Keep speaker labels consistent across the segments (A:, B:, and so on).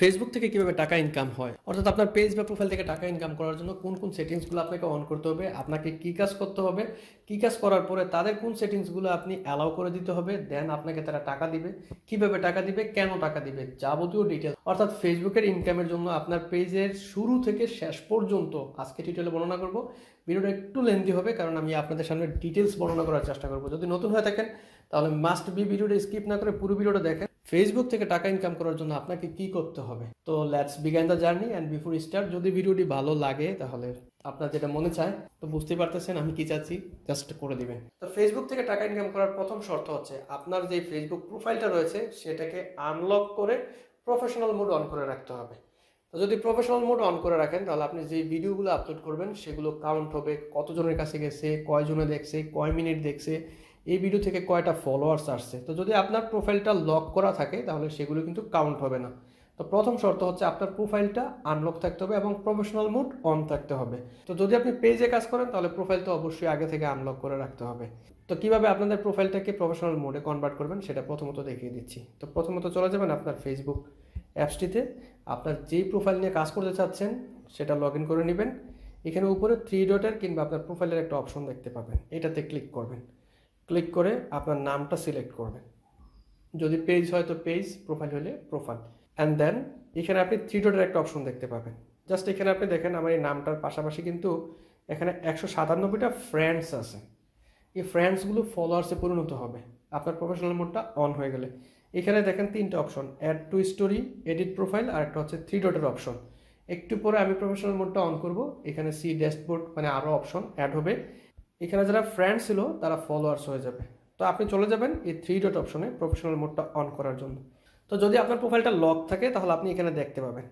A: Facebook থেকে কিভাবে টাকা ইনকাম হয় অর্থাৎ আপনার পেজ বা প্রোফাইল থেকে টাকা ইনকাম করার জন্য কোন কোন সেটিংসগুলো আপনাকে অন করতে হবে আপনাকে কী কাজ করতে হবে কী কাজ করার পরে তাদের কোন সেটিংসগুলো আপনি অ্যালাউ করে দিতে হবে দেন আপনাকে তারা টাকা দিবে কিভাবে টাকা দিবে কেন টাকা দিবে যাবতীয় ডিটেল অর্থাৎ ফেসবুকের ইনকামের জন্য আপনার পেজের শুরু থেকে শেষ পর্যন্ত আজকে ডিটেলে বর্ণনা করব ভিডিওটা একটু লেন্দি হবে কারণ আমি আপনাদের সামনে ডিটেলস বর্ণনা করার চেষ্টা করব যদি নতুন হয়ে থাকেন তাহলে মাস্ট বি ভিডিওটা স্কিপ না করে পুরো ভিডিওটা দেখেন ফেসবুক থেকে টাকা ইনকাম করার জন্য আপনাকে কি করতে হবে তো let's begin the journey and before start যদি ভিডিওটি ভালো লাগে তাহলে আপনার যেটা মনে চায় তো বুঝতে পারতেছেন আমি কি চাচ্ছি জাস্ট করে দিবেন তো ফেসবুক থেকে টাকা ইনকাম করার প্রথম শর্ত হচ্ছে আপনার যে ফেসবুক প্রোফাইলটা রয়েছে সেটাকে আনলক করে প্রফেশনাল মোড অন করে রাখতে হবে তো যদি প্রফেশনাল মোড অন করে রাখেন তাহলে আপনি যে ভিডিওগুলো আপলোড করবেন সেগুলো কাউন্ট হবে কতজনের কাছে গেছে কয়জনে দেখছে কয় মিনিট দেখছে এই ভিডিও থেকে কয়টা ফলোয়ার্স আসছে তো যদি আপনার প্রোফাইলটা লক করা থাকে তাহলে সেগুলো কিন্তু কাউন্ট হবে না তো প্রথম শর্ত হচ্ছে আপনার প্রোফাইলটা আনলক থাকতে হবে এবং প্রফেশনাল মুড অন থাকতে হবে তো যদি আপনি পেজে কাজ করেন তাহলে প্রোফাইল তো অবশ্যই আগে থেকে আনলক করে রাখতে হবে তো কিভাবে আপনাদের প্রোফাইলটাকে প্রফেশনাল মোডে কনভার্ট করবেন সেটা প্রথমত দেখিয়ে দিচ্ছি তো প্রথমত চলে যাবেন আপনার ফেসবুক অ্যাপসটিতে আপনার যেই প্রোফাইল নিয়ে কাজ করতে চাচ্ছেন সেটা লগ ইন করে নেবেন এখানে উপরে থ্রি ডটের কিংবা আপনার প্রোফাইলের একটা অপশন দেখতে পাবেন এটাতে ক্লিক করবেন ক্লিক করে আপনার নামটা সিলেক্ট করবেন যদি পেজ হয় তো পেজ প্রোফাইল হলে প্রোফাইল অ্যান্ড দেন এখানে আপনি থ্রি ডটের একটা অপশন দেখতে পাবেন জাস্ট এখানে আপনি দেখেন আমার এই নামটার পাশাপাশি কিন্তু এখানে একশো সাতানব্বইটা ফ্রেন্ডস আছে এই ফ্রেন্ডসগুলো ফলোয়ার্সে পরিণত হবে আপনার প্রফেশনাল মোডটা অন হয়ে গেলে এখানে দেখেন তিনটা option add to story edit profile আর একটা হচ্ছে থ্রি ডটের অপশন একটু পরে আমি প্রফেশনাল মোডটা অন করব এখানে সি ড্যাশবোর্ড মানে আরও অপশন অ্যাড হবে এখানে যারা ফ্রেন্ড ছিল তারা ফলোয়ার্স হয়ে যাবে তো আপনি চলে যাবেন এই থ্রি ডট অপশনে প্রফেশনাল মোডটা অন করার জন্য তো যদি আপনার প্রোফাইলটা লক থাকে তাহলে আপনি এখানে দেখতে পাবেন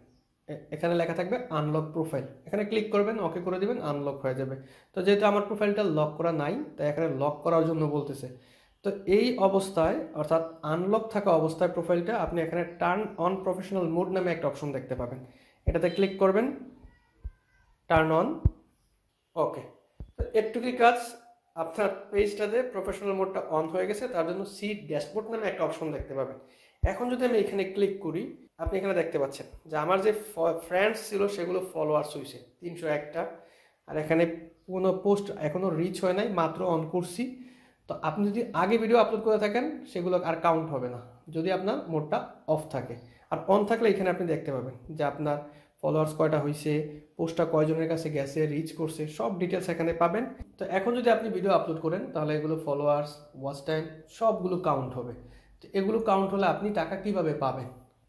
A: এখানে লেখা থাকবে আনলক প্রোফাইল এখানে ক্লিক করবেন ওকে করে দেবেন আনলক হয়ে যাবে তো যেহেতু আমার প্রোফাইলটা লক করা নাই তাই এখানে লক করার জন্য বলতেছে তো এই অবস্থায় অর্থাৎ আনলক থাকা অবস্থায় প্রোফাইলটা আপনি এখানে টার্ন অন প্রফেশনাল মোড নামে একটা অপশন দেখতে পাবেন এটাতে ক্লিক করবেন টার্ন অন ওকে একটুকি কাজ আপনার পেজটাতে প্রফেশনাল মোডটা অন হয়ে গেছে তার জন্য সি ড্যাশবোর্ড নামে একটা অপশন দেখতে পাবেন এখন যদি আমি এখানে ক্লিক করি আপনি এখানে দেখতে পাচ্ছেন যে আমার যে ফ্রেন্ডস ছিল সেগুলো ফলোয়ার্স হয়েছে তিনশো একটা আর এখানে কোনো পোস্ট এখনও রিচ হয় নাই মাত্র অন করছি তো আপনি যদি আগে ভিডিও আপলোড করে থাকেন সেগুলো আর কাউন্ট হবে না যদি আপনার মোডটা অফ থাকে আর অন থাকলে এখানে আপনি দেখতে পাবেন যে আপনার ফলোয়ার্স কয়টা হয়েছে পোস্টটা কয়জনের কাছে গেছে রিচ করছে সব ডিটেলস এখানে পাবেন তো এখন যদি আপনি ভিডিও আপলোড করেন তাহলে এগুলো ফলোয়ার্স ওয়াচ টাইম সবগুলো কাউন্ট হবে তো এগুলো কাউন্ট হলে আপনি টাকা কিভাবে পাবেন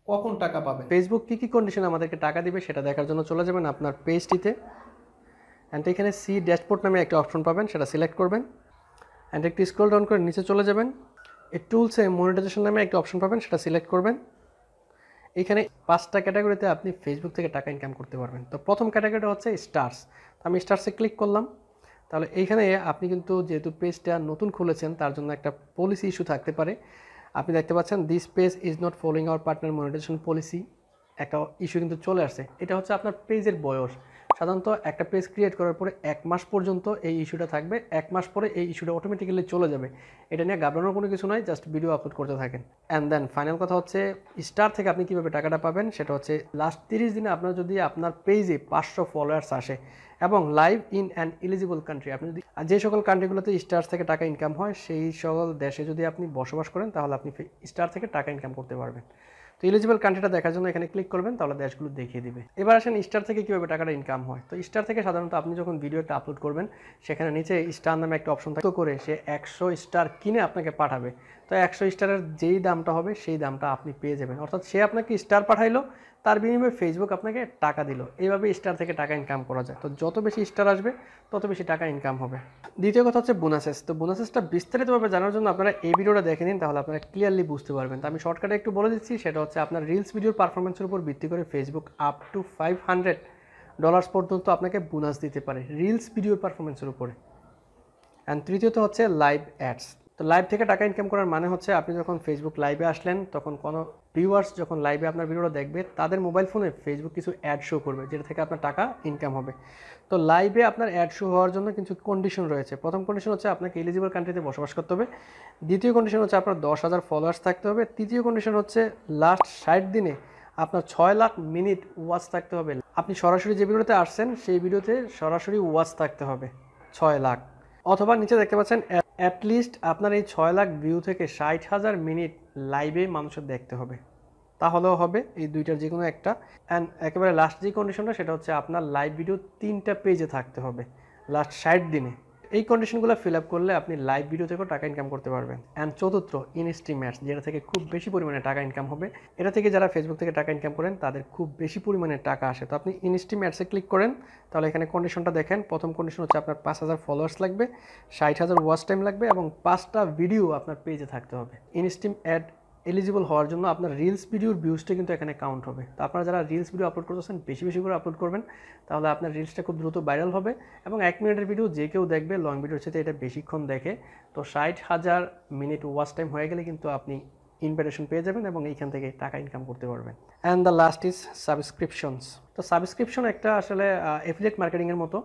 A: কখন টাকা পাবেন ফেসবুক কী কী কন্ডিশন আমাদেরকে টাকা দিবে সেটা দেখার জন্য চলে যাবেন আপনার পেজটিতে অ্যান্ড এখানে সি ড্যাশবোর্ড নামে একটা অপশন পাবেন সেটা সিলেক্ট করবেন অ্যান্ড একটি স্ক্রোল ডাউন করে নিচে চলে যাবেন এই টুলসে মনিটাইজেশন নামে একটা অপশন পাবেন সেটা সিলেক্ট করবেন এখানে পাঁচটা ক্যাটাগরিতে আপনি ফেসবুক থেকে টাকা ইনকাম করতে পারবেন তো প্রথম ক্যাটাগরিটা হচ্ছে স্টার্স আমি স্টার্সে ক্লিক করলাম তাহলে এইখানে আপনি কিন্তু যেহেতু পেজটা নতুন খুলেছেন তার জন্য একটা পলিসি ইস্যু থাকতে পারে আপনি দেখতে পাচ্ছেন this page is not following our partner monetization policy একটা ইস্যু কিন্তু চলে আসছে এটা হচ্ছে আপনার পেজের বয়স সাধারণত একটা পেজ ক্রিয়েট করার পরে এক মাস পর্যন্ত এই ইস্যুটা থাকবে এক মাস পরে এই ইস্যুটা অটোমেটিক্যালি চলে যাবে এটা নিয়ে ঘাবড়ানোর কোনো কিছু নয় জাস্ট ভিডিও আপলোড করতে থাকেন অ্যান্ড দেন ফাইনাল কথা হচ্ছে স্টার থেকে আপনি কীভাবে টাকাটা পাবেন সেটা হচ্ছে লাস্ট তিরিশ দিনে আপনার যদি আপনার পেজে পাঁচশো ফলোয়ার্স আসে এবং live in an eligible country আপনি যদি যে সকল কান্ট্রিগুলোতে স্টার থেকে টাকা ইনকাম হয় সেই সকল দেশে যদি আপনি বসবাস করেন তাহলে আপনি স্টার থেকে টাকা ইনকাম করতে পারবেন তো ইলিজিবল কান্ট্রিটা দেখার জন্য এখানে ক্লিক করবেন তাহলে দেশগুলো দেখিয়ে দিবে এবার আসেন স্টার থেকে কীভাবে টাকাটা ইনকাম হয় তো স্টার থেকে সাধারণত আপনি যখন ভিডিও একটা আপলোড করবেন সেখানে নিচে স্টার নামে একটা অপশন থাকে করে সে একশো স্টার কিনে আপনাকে পাঠাবে তো একশো স্টারের যেই দামটা হবে সেই দামটা আপনি পেয়ে যাবেন অর্থাৎ সে আপনাকে স্টার পাঠাইলো তার বিনিময়ে ফেসবুক আপনাকে টাকা দিল এইভাবে স্টার থেকে টাকা ইনকাম করা যায় তো যত বেশি স্টার আসবে তত বেশি টাকা ইনকাম হবে দ্বিতীয় কথা হচ্ছে বোনাসেস তো বোনাসেসটা বিস্তারিতভাবে জানার জন্য আপনারা এই ভিডিওটা দেখে নিন তাহলে আপনারা ক্লিয়ারলি বুঝতে পারবেন তো আমি শর্টকাটে একটু বলে দিচ্ছি সেটা হচ্ছে আপনার রিলস ভিডিওর পারফরমেন্সের উপর ভিত্তি করে Facebook up to five hundred dollars পর্যন্ত আপনাকে বোনাস দিতে পারে রিলস ভিডিওর পারফরমেন্সের উপরে অ্যান্ড তৃতীয়ত হচ্ছে লাইভ অ্যাডস তো লাইভ থেকে টাকা ইনকাম করার মানে হচ্ছে আপনি যখন ফেসবুক লাইভে আসলেন তখন কোনো ভিউয়ার্স যখন লাইভে আপনার ভিডিওটা দেখবে তাদের মোবাইল ফোনে ফেসবুক কিছু অ্যাড শো করবে যেটা থেকে আপনার টাকা ইনকাম হবে তো লাইভে আপনার অ্যাড শো হওয়ার জন্য কিছু কন্ডিশন রয়েছে প্রথম কন্ডিশন হচ্ছে আপনাকে এলিজিবল কান্ট্রিতে বসবাস করতে হবে দ্বিতীয় কন্ডিশন হচ্ছে আপনার দশ হাজার ফলোয়ার্স থাকতে হবে তৃতীয় কন্ডিশন হচ্ছে লাস্ট ষাট দিনে আপনার ছয় লাখ মিনিট ওয়াচ থাকতে হবে আপনি সরাসরি যে ভিডিওতে আসছেন সেই ভিডিওতে সরাসরি ওয়াচ থাকতে হবে ছয় লাখ অথবা নিচে দেখতে পাচ্ছেন অ্যাটলিস্ট আপনার এই ছয় লাখ ভিউ থেকে ষাট হাজার মিনিট লাইভে মানুষের দেখতে হবে তাহলেও হবে এই দুইটার যে কোনো একটা অ্যান্ড একেবারে লাস্ট যে কন্ডিশনটা সেটা হচ্ছে আপনার লাইভ ভিডিও তিনটা পেজে থাকতে হবে লাস্ট ষাট দিনে এই কন্ডিশনগুলো ফিল আপ করলে আপনি লাইভ ভিডিও থেকেও টাকা ইনকাম করতে পারবেন অ্যান্ড চতুর্থ ইনস্ট্রিম অ্যাডস যেটা থেকে খুব বেশি পরিমাণে টাকা ইনকাম হবে এটা থেকে যারা ফেসবুক থেকে টাকা ইনকাম করেন তাদের খুব বেশি পরিমাণে টাকা আসে তো আপনি ইনস্ট্রিম অ্যাডসে ক্লিক করেন তাহলে এখানে কন্ডিশনটা দেখেন প্রথম কন্ডিশন হচ্ছে আপনার পাঁচ হাজার ফলোয়ার্স লাগবে ষাট হাজার ওয়াচ টাইম লাগবে এবং পাঁচটা ভিডিও আপনার পেজে থাকতে হবে ইনস্ট্রিম অ্যাড এলিজিবল হওয়ার জন্য আপনার রিলস ভিডিওর ভিউজটা কিন্তু এখানে কাউন্ট হবে তো আপনারা যারা রিলস ভিডিও আপলোড করতেছেন বেশি বেশি করে আপলোড করবেন তাহলে আপনার রিলসটা খুব দ্রুত ভাইরাল হবে এবং এক মিনিটের ভিডিও যে কেউ দেখবে লং ভিডিওর সাথে এটা বেশিক্ষণ দেখে তো ষাট হাজার মিনিট ওয়াচ টাইম হয়ে গেলে কিন্তু আপনি ইনভাইটেশন পেয়ে যাবেন এবং এইখান থেকে টাকা ইনকাম করতে পারবেন and the last is subscriptions তো সাবস্ক্রিপশন একটা আসলে এফিলেট মার্কেটিংয়ের মতো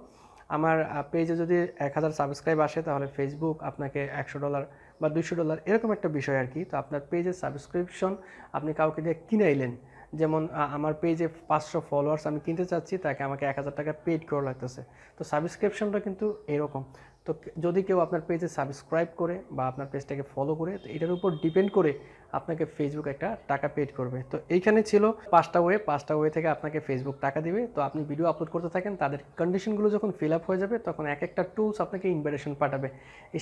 A: আমার পেজে যদি এক হাজার সাবস্ক্রাইব আসে তাহলে ফেসবুক আপনাকে একশো ডলার বা দুশো ডলার এরকম একটা বিষয় আর কি তো আপনার পেজের সাবস্ক্রিপশন আপনি কাউকে দিয়ে কিনে এলেন যেমন আমার পেজে পাঁচশো ফলোয়ার্স আমি কিনতে চাচ্ছি তাকে আমাকে এক হাজার টাকা পেড করা লাগতেছে তো সাবস্ক্রিপশনটা কিন্তু এরকম তো যদি কেউ আপনার পেজে সাবস্ক্রাইব করে বা আপনার পেজটাকে ফলো করে তো এটার উপর ডিপেন্ড করে আপনাকে ফেসবুক একটা টাকা পেড করবে তো এইখানে ছিল পাঁচটা ওয়ে পাঁচটা ওয়ে থেকে আপনাকে ফেসবুক টাকা দিবে তো আপনি ভিডিও আপলোড করতে থাকেন তাদের কন্ডিশনগুলো যখন ফিল আপ হয়ে যাবে তখন এক একটা টুলস আপনাকে ইনভাইটেশন পাঠাবে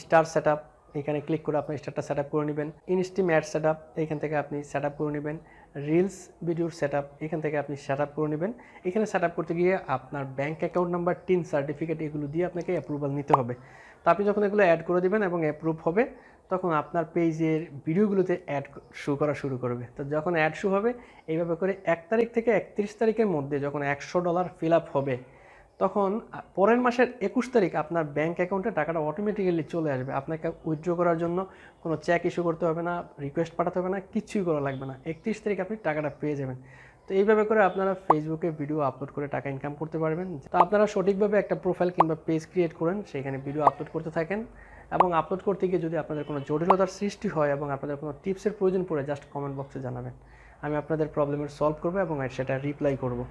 A: স্টার সেট আপ এখানে ক্লিক করে আপনার স্টারটা সেট করে নেবেন ইনস্টি ম্যাট সেট এখান থেকে আপনি সেট করে নেবেন রিলস ভিডিওর সেট এখান থেকে আপনি সেট করে নেবেন এখানে সেট করতে গিয়ে আপনার bank account number TIN certificate এগুলো দিয়ে আপনাকে অ্যাপ্রুভাল নিতে হবে তো আপনি যখন এগুলো অ্যাড করে দেবেন এবং অ্যাপ্রুভ হবে তখন আপনার পেজের ভিডিওগুলোতে অ্যাড শু করা শুরু করবে তো যখন অ্যাড শু হবে এইভাবে করে এক তারিখ থেকে একত্রিশ তারিখের মধ্যে যখন একশো ডলার ফিল আপ হবে তখন পরের মাসের একুশ তারিখ আপনার ব্যাঙ্ক অ্যাকাউন্টে টাকাটা অটোমেটিক্যালি চলে আসবে আপনাকে উইথড্র করার জন্য কোনো চেক ইস্যু করতে হবে না রিকোয়েস্ট পাঠাতে হবে না কিচ্ছুই করা লাগবে না একত্রিশ তারিখ আপনি টাকাটা পেয়ে যাবেন তো এইভাবে করে আপনারা ফেসবুকে ভিডিও আপলোড করে টাকা ইনকাম করতে পারবেন তো আপনারা সঠিকভাবে একটা প্রোফাইল কিংবা পেজ ক্রিয়েট করেন সেখানে ভিডিও আপলোড করতে থাকেন এবং আপলোড করতে গিয়ে যদি আপনাদের কোনো জটিলতার সৃষ্টি হয় এবং আপনাদের কোনো টিপসের প্রয়োজন পড়ে জাস্ট কমেন্ট বক্সে জানাবেন আমি আপনাদের প্রবলেমের সলভ করবো এবং সেটা রিপ্লাই করবো